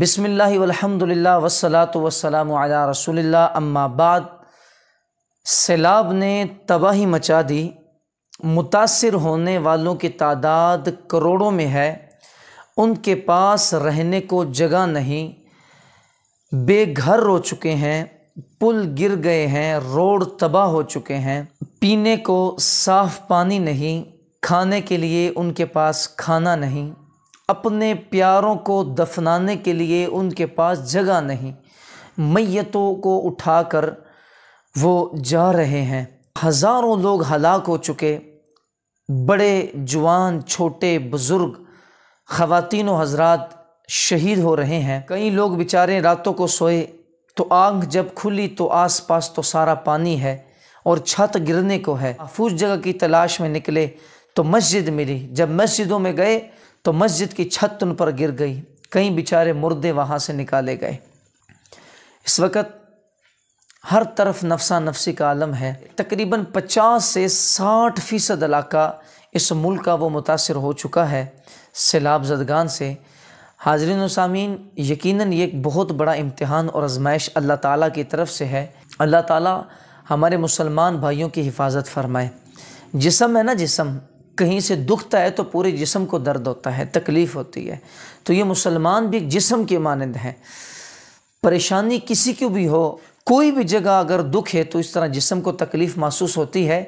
बिसमिल्ल वसलात वसलाम आला अम्मा अम्माबाद सैलाब ने तबाही मचा दी मुतासिर होने वालों की तादाद करोड़ों में है उनके पास रहने को जगह नहीं बेघर हो चुके हैं पुल गिर गए हैं रोड तबाह हो चुके हैं पीने को साफ़ पानी नहीं खाने के लिए उनके पास खाना नहीं अपने प्यारों को दफनाने के लिए उनके पास जगह नहीं मैतों को उठाकर वो जा रहे हैं हज़ारों लोग हलाक हो चुके बड़े जवान छोटे बुज़ुर्ग ख़वातिन हजरात शहीद हो रहे हैं कई लोग बेचारे रातों को सोए तो आग जब खुली तो आस पास तो सारा पानी है और छत गिरने को है महफूज जगह की तलाश में निकले तो मस्जिद मिली जब मस्जिदों में गए तो मस्जिद की छत उन पर गिर गई कई बेचारे मुर्दे वहाँ से निकाले गए इस वक्त हर तरफ नफसा नफसी का आलम है तकरीबन 50 से 60 फ़ीसद इलाका इस मुल्क का वो मुतासर हो चुका है सैलाब जदगान से हाजरीन सामीन यकीनन ये एक बहुत बड़ा इम्तहान और आजमाइश अल्लाह ताला की तरफ से है अल्लाह ताला हमारे मुसलमान भाइयों की हिफाजत फरमाए जिसम है ना जिसम कहीं से दुखता है तो पूरे जिसम को दर्द होता है तकलीफ़ होती है तो ये मुसलमान भी जिसम के मानंद हैं परेशानी किसी की भी हो कोई भी जगह अगर दुख है तो इस तरह जिसम को तकलीफ़ महसूस होती है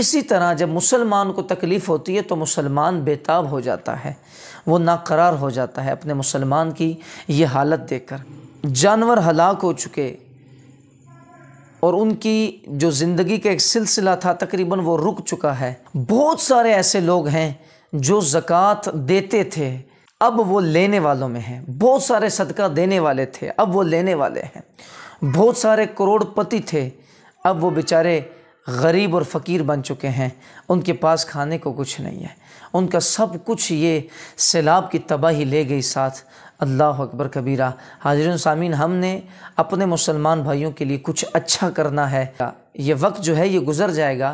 इसी तरह जब मुसलमान को तकलीफ़ होती है तो मुसलमान बेताब हो जाता है वो नाकरार हो जाता है अपने मुसलमान की ये हालत देखकर जानवर हलाक हो चुके और उनकी जो ज़िंदगी का एक सिलसिला था तकरीबन वो रुक चुका है बहुत सारे ऐसे लोग हैं जो ज़क़़त देते थे अब वो लेने वालों में हैं बहुत सारे सदका देने वाले थे अब वो लेने वाले हैं बहुत सारे करोड़पति थे अब वो बेचारे गरीब और फ़कीर बन चुके हैं उनके पास खाने को कुछ नहीं है उनका सब कुछ ये सैलाब की तबाही ले गई साथ अल्लाह अकबर कबीरा हाजिर सामीन हमने अपने मुसलमान भाइयों के लिए कुछ अच्छा करना है ये वक्त जो है ये गुज़र जाएगा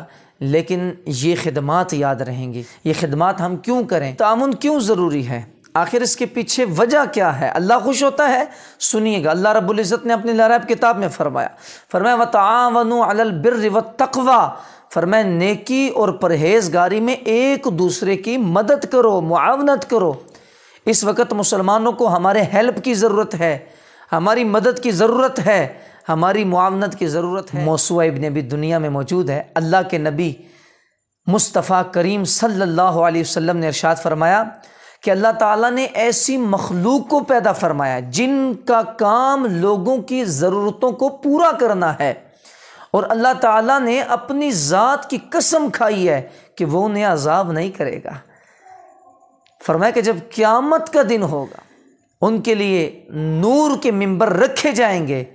लेकिन ये खिदमत याद रहेंगी ये खिदमत हम क्यों करें तामन क्यों ज़रूरी है आखिर इसके पीछे वजह क्या है अल्लाह खुश होता है सुनिएगा अल्लाह रबुल्जत ने अपनी लराब किताब में फ़रमाया फ़रमाया व तावन अलबिर व तकवा फरमाए नेकी और परहेजगारी में एक दूसरे की मदद करो मुआवनत करो इस वक्त मुसलमानों को हमारे हेल्प की ज़रूरत है हमारी मदद की ज़रूरत है हमारी मुआवनत की ज़रूरत है मौसू इबन भी दुनिया में मौजूद है अल्लाह के नबी मुस्तफ़ा करीम सल्लल्लाहु अलैहि वसल्लम ने इरशाद फरमाया कि अल्लाह ताला ने ऐसी मखलूक को पैदा फरमाया जिनका काम लोगों की ज़रूरतों को पूरा करना है और अल्लाह ताला ने अपनी ज़ात की कसम खाई है कि वो उन्हें अजाब नहीं करेगा फरमाया कि जब क़्यामत का दिन होगा उनके लिए नूर के मंबर रखे जाएंगे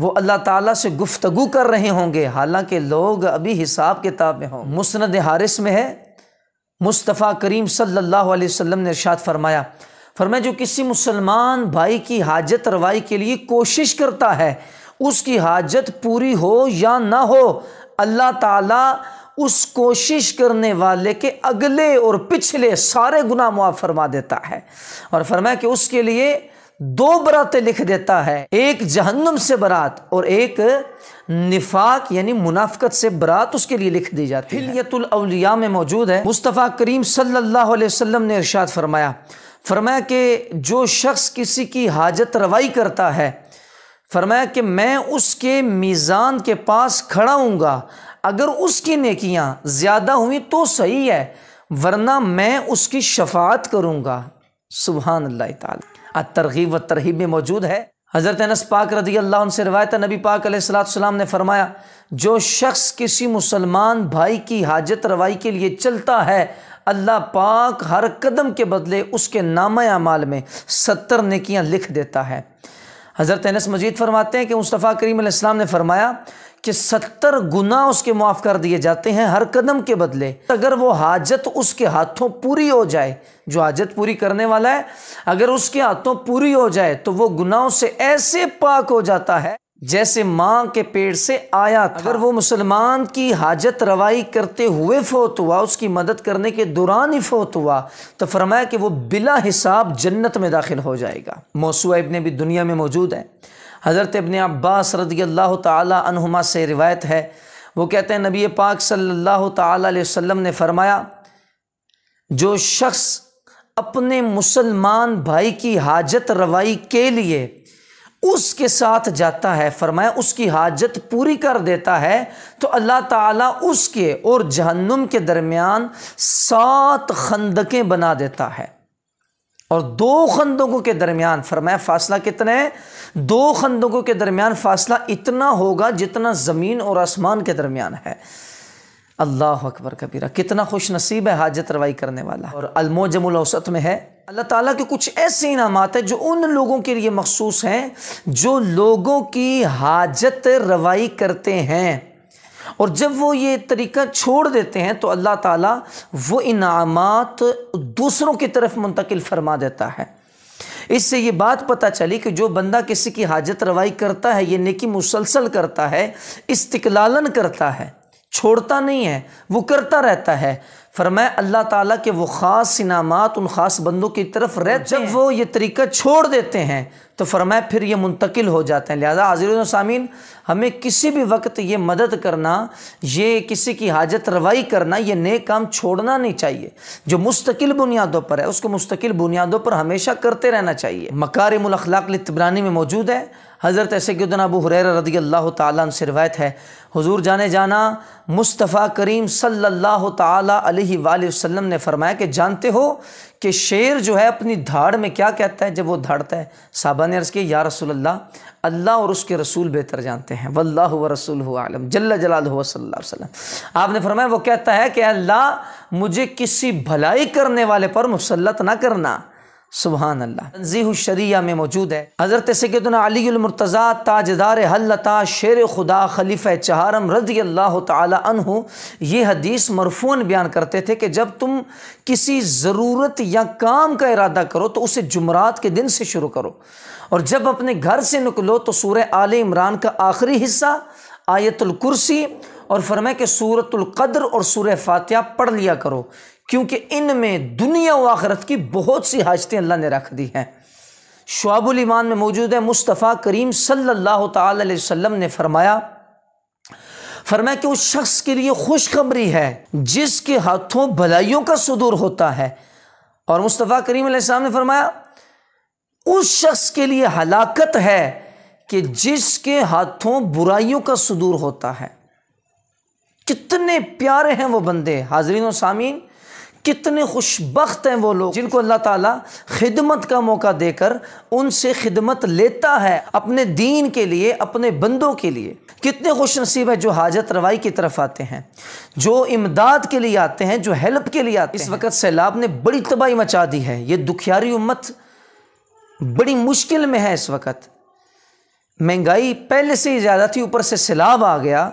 वो अल्लाह ताला से गुफ्तगु कर रहे होंगे हालांकि लोग अभी हिसाब किताब में हों मुस्ंद हारिस में है मुस्तफ़ा करीम सल्लल्लाहु अलैहि वसल्लम ने इरशाद फरमाया फरमाया जो किसी मुसलमान भाई की हाजत रवाई के लिए कोशिश करता है उसकी हाजत पूरी हो या ना हो अल्लाह ताला उस कोशिश करने वाले के अगले और पिछले सारे गुना मुआफ़ फरमा देता है और फरमाया कि उसके लिए दो बरातें लिख देता है एक जहन्नम से बरात और एक निफाक यानी मुनाफकत से बरात उसके लिए लिख दी जाती है में मौजूद है मुस्तफ़ा करीम सल्लल्लाहु अलैहि वसल्लम ने इरशाद फरमाया फरमाया कि जो शख्स किसी की हाजत रवाई करता है फरमाया कि मैं उसके मीज़ान के पास खड़ा हूँगा अगर उसकी नेकियां ज़्यादा हुई तो सही है वरना मैं उसकी शफात करूँगा सुबहान अल्लाह तरगीब व तरहीब में मौजूद है हज़रत अनस पाक रदी अल्लाह उनसे रवायत नबी पाक सलाम ने फरमाया जो शख्स किसी मुसलमान भाई की हाजत रवाई के लिए चलता है अल्लाह पाक हर कदम के बदले उसके नाम अमाल में सत्तर नकियाँ लिख देता है हज़रत अनस मजीद फरमाते हैं कि मुस्तफ़ा करीम ने फरमाया कि सत्तर गुना उसके माफ़ कर दिए जाते हैं हर कदम के बदले अगर वो हाजत उसके हाथों पूरी हो जाए जो हाजत पूरी करने वाला है अगर उसके हाथों पूरी हो जाए तो वो गुनाहों से ऐसे पाक हो जाता है जैसे माँ के पेट से आया था अगर वो मुसलमान की हाजत रवाई करते हुए फोत हुआ उसकी मदद करने के दौरान ही फोत हुआ तो फरमाया कि वो बिला हिसाब जन्नत में दाखिल हो जाएगा मौसू इबन भी दुनिया में मौजूद है हज़रत इबन अब्बास रदी अल्लाह तुमा से रिवायत है वो कहते हैं नबी पाक सल्लल्लाहु अलैहि वसल्लम ने फ़रमाया जो शख्स अपने मुसलमान भाई की हाजत रवाई के लिए उसके साथ जाता है फरमाया उसकी हाजत पूरी कर देता है तो अल्लाह ताला उसके और जहन्नुम के दरमियान सात खंदकें बना देता है और दो खंदकों के दरमियान फरमाया फासला है दो खंदकों के दरमियान फासला इतना होगा जितना ज़मीन और आसमान के दरमियान है अल्लाह अकबर कबीरा कितना खुश नसीब है हाजत रवाई करने वाला और अलमोजमसत में है अल्लाह ताला के कुछ ऐसे इनाम हैं जो उन लोगों के लिए मखसूस हैं जो लोगों की हाजत रवाई करते हैं और जब वो ये तरीका छोड़ देते हैं तो अल्लाह ताला वो इनामत दूसरों की तरफ मुंतकिल फरमा देता है इससे ये बात पता चली कि जो बंदा किसी की हाजत रवाई करता है ये नेकी मुसलसल करता है इस्तकलालन करता है छोड़ता नहीं है वो करता रहता है फरमाए अल्लाह ताला के वो ख़ास इनामात उन ख़ास बंदों की तरफ रहते जब वो ये तरीका छोड़ देते हैं तो फरमाए फिर ये मुंतकिल हो जाते हैं लिहाजा हाजिर सामीन हमें किसी भी वक्त ये मदद करना ये किसी की हाजत रवाई करना ये नए काम छोड़ना नहीं चाहिए जो मुस्तकिल बुनियादों पर है उसको मुस्तकिल बुनियादों पर हमेशा करते रहना चाहिए मकारिमल अखलाक तबरानी में मौजूद है हज़रत सैदन अबू हुर रदी अल्लाह ताली से रवायत है हुजूर जाने जाना मुस्तफ़ा करीम सल्लल्लाहु अलैहि वसल्लम ने फरमाया कि जानते हो कि शेर जो है अपनी धाड़ में क्या कहता है जब वो धाड़ता है साहबा ने अर्ज़ के या रसूलल्लाह अल्लाह और उसके रसूल बेहतर जानते हैं वल्ला व रसूल आलम जल्ल जलाल वसल्लम आपने फरमाया वो कहता है कि अल्लाह मुझे किसी भलाई करने वाले पर मुसलत ना करना सुबहान अल्लाह तनजीह शरिया में मौजूद है हज़रत सैदन अलीमरतज़ा ताजदार हल्लता शेर खुदा खलीफ़ चहारम रजी अल्लाह तहु ये हदीस मरफून बयान करते थे कि जब तुम किसी ज़रूरत या काम का इरादा करो तो उसे जुमरात के दिन से शुरू करो और जब अपने घर से निकलो तो सूर्य आल इमरान का आखिरी हिस्सा आयतुल कुर्सी और फरमाए कि सूरतुल कद्र और सूर फातिहा पढ़ लिया करो क्योंकि इनमें दुनिया व आखरत की बहुत सी हाजतें अल्लाह ने रख दी हैं शुआबुल ईमान में मौजूद है मुस्तफ़ा करीम सल्लल्लाहु अलैहि वसल्लम ने फरमाया फरमाया कि उस शख्स के लिए खुशखबरी है जिसके हाथों भलाइयों का सुदूर होता है और मुस्तफ़ा करीम ने फरमाया उस शख्स के लिए हलाकत है कि जिसके हाथों बुराइयों का सुदूर होता है कितने प्यारे हैं वो बंदे हाजरीन सामीन कितने खुशबख्त हैं वो लोग जिनको अल्लाह ताला खिदमत का मौका देकर उनसे खिदमत लेता है अपने दीन के लिए अपने बंदों के लिए कितने खुश नसीब है जो हाजत रवाई की तरफ आते हैं जो इमदाद के लिए आते हैं जो हेल्प के लिए आते इस हैं इस वक्त सैलाब ने बड़ी तबाही मचा दी है ये दुखियारी उम्मत बड़ी मुश्किल में है इस वक्त महंगाई पहले से ही ज़्यादा थी ऊपर से सैलाब आ गया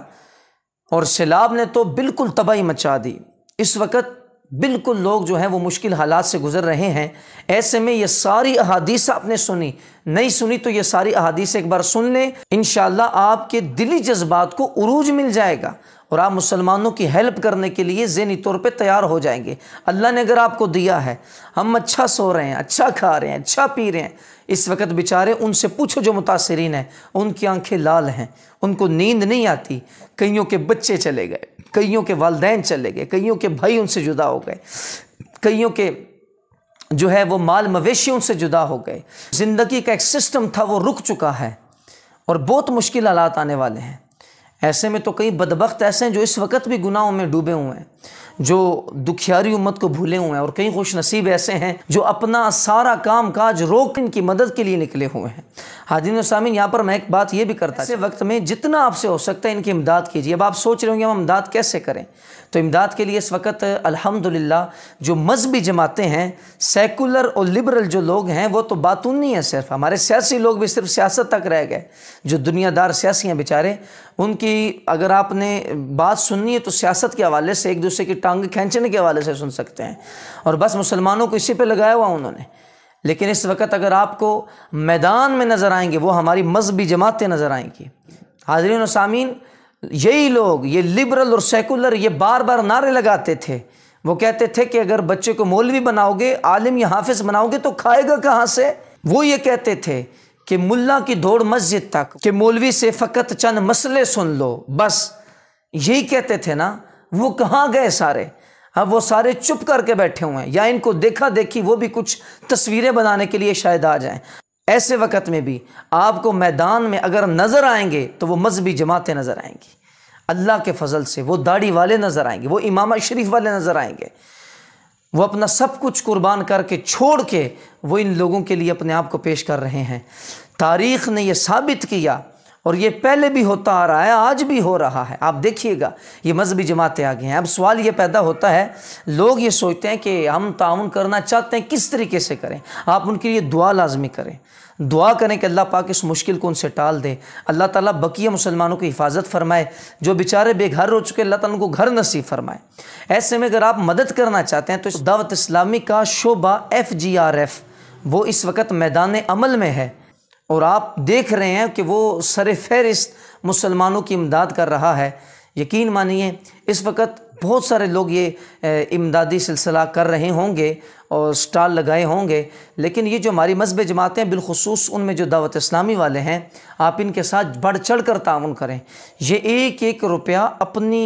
और सैलाब ने तो बिल्कुल तबाही मचा दी इस वक्त बिल्कुल लोग जो हैं वो मुश्किल हालात से गुजर रहे हैं ऐसे में ये सारी अहादीस आपने सुनी नहीं सुनी तो ये सारी अहादीस एक बार सुन लें इन आपके दिली जज्बात को उरूज मिल जाएगा और आप मुसलमानों की हेल्प करने के लिए जहनी तौर पे तैयार हो जाएंगे अल्लाह ने अगर आपको दिया है हम अच्छा सो रहे हैं अच्छा खा रहे हैं अच्छा पी रहे हैं इस वक्त बेचारे उनसे पूछो जो मुतासरीन हैं उनकी आंखें लाल हैं उनको नींद नहीं आती कईयों के बच्चे चले गए कईयों के वालदेन चले गए कईयों के भाई उनसे जुदा हो गए कईयों के जो है वो माल मवेशी उनसे जुदा हो गए ज़िंदगी का एक सिस्टम था वो रुक चुका है और बहुत मुश्किल हालात आने वाले हैं ऐसे में तो कई बदबख्त ऐसे हैं जो इस वक्त भी गुनाहों में डूबे हुए हैं जो दुखियारी उम्मत को भूले हुए हैं और कई खुश नसीब ऐसे हैं जो अपना सारा काम काज रोक की मदद के लिए निकले हुए हैं हाजिन सामिन यहाँ पर मैं एक बात ये भी करता ऐसे वक्त में जितना आपसे हो सकता है इनकी इमदाद कीजिए अब आप सोच रहे होंगे हम इमदाद कैसे करें तो इमदाद के लिए इस वक्त अल्हम्दुलिल्लाह जो मजहबी जमातें हैं सेकुलर और लिबरल जो लोग हैं वो तो बातून नहीं है सिर्फ हमारे सियासी लोग भी सिर्फ सियासत तक रह गए जो दुनियादार सियासी हैं बेचारे उनकी अगर आपने बात सुननी है तो सियासत के हवाले से एक दूसरे की टांग खींचने के हवाले से सुन सकते हैं और बस मुसलमानों को इसी पर लगाया हुआ उन्होंने लेकिन इस वक्त अगर आपको मैदान में नज़र आएंगे वो हमारी मजहबी जमातें नज़र आएंगी हाजरीन सामीन यही लोग ये लिबरल और सेकुलर ये बार बार नारे लगाते थे वो कहते थे कि अगर बच्चे को मौलवी बनाओगे आलिम या हाफिज बनाओगे तो खाएगा कहाँ से वो ये कहते थे कि मुल्ला की दौड़ मस्जिद तक कि मौलवी से फ़कत चंद मसले सुन लो बस यही कहते थे ना वो कहाँ गए सारे अब हाँ, वो सारे चुप करके बैठे हुए हैं या इनको देखा देखी वो भी कुछ तस्वीरें बनाने के लिए शायद आ जाएं ऐसे वक़्त में भी आपको मैदान में अगर नज़र आएंगे तो वो मजहबी जमातें नज़र आएंगी अल्लाह के फजल से वो दाढ़ी वाले नज़र आएंगे वो इमामा शरीफ वाले नज़र आएंगे वो अपना सब कुछ कुर्बान करके छोड़ के वो इन लोगों के लिए अपने आप को पेश कर रहे हैं तारीख़ ने यह साबित किया और ये पहले भी होता आ रहा है आज भी हो रहा है आप देखिएगा ये मजहबी जमातें आ गई हैं अब सवाल ये पैदा होता है लोग ये सोचते हैं कि हम ताउन करना चाहते हैं किस तरीके से करें आप उनके लिए दुआ लाजमी करें दुआ करें कि अल्लाह पाक इस मुश्किल को उनसे टाल दे अल्लाह ताला बकिया मुसलमानों की हिफाजत फरमाए जो बेचारे बेघर हो चुके अल्लाह तुमको घर नसीब फरमाए ऐसे में अगर आप मदद करना चाहते हैं तो इस दावत इस्लामी का शोबा एफ जी आर एफ़ वो इस वक्त मैदान अमल में है और आप देख रहे हैं कि वो सर फहरिस्त मुसलमानों की इमदाद कर रहा है यकीन मानिए इस वक्त बहुत सारे लोग ये इमदादी सिलसिला कर रहे होंगे और स्टाल लगाए होंगे लेकिन ये जो हमारी मजहब जमातें बिलखसूस उनमें जो दावत इस्लामी वाले हैं आप इनके साथ बढ़ चढ़ कर ताउन करें ये एक एक रुपया अपनी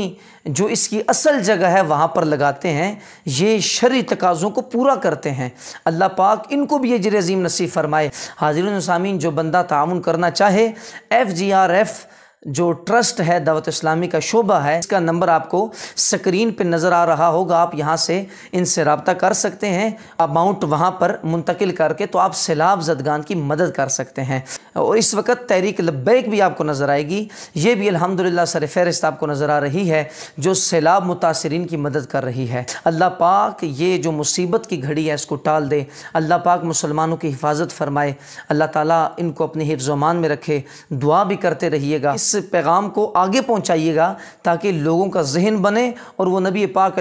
जो इसकी असल जगह है वहाँ पर लगाते हैं ये शरी तकाज़ों को पूरा करते हैं अल्लाह पाक इनको भी ये जर नसीब फरमाए हाजिर सामीन जो बंदा ताउन करना चाहे एफ़ जी आर एफ़ जो ट्रस्ट है दावत इस्लामी का शोबा है इसका नंबर आपको स्क्रीन पे नज़र आ रहा होगा आप यहाँ से इनसे रबता कर सकते हैं अमाउंट वहाँ पर मुंतकिल करके तो आप सैलाब जदगान की मदद कर सकते हैं और इस वक्त तहरीक लब्बैक भी आपको नज़र आएगी ये भी अलहमदिल्ला सर फहरिस्त आपको नज़र आ रही है जो सैलाब मुतासरीन की मदद कर रही है अल्लाह पाक ये जो मुसीबत की घड़ी है इसको टाल दे अल्लाह पाक मुसलमानों की हिफाजत फरमाए अल्लाह ताली इनको अपने हिफ्जमान में रखे दुआ भी करते रहिएगा पैगाम को आगे पहुँचाइएगा ताकि लोगों का जहन बने और वो नबी पाक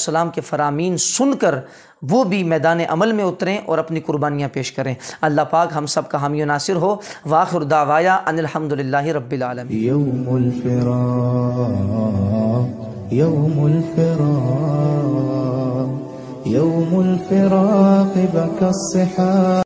सलाम के फरामीन सुनकर वो भी मैदान अमल में उतरें और अपनी कुर्बानियाँ पेश करें अल्लाह पाक हम सब का हामी नासिर हो वाखुर दावाया अनिल रबालम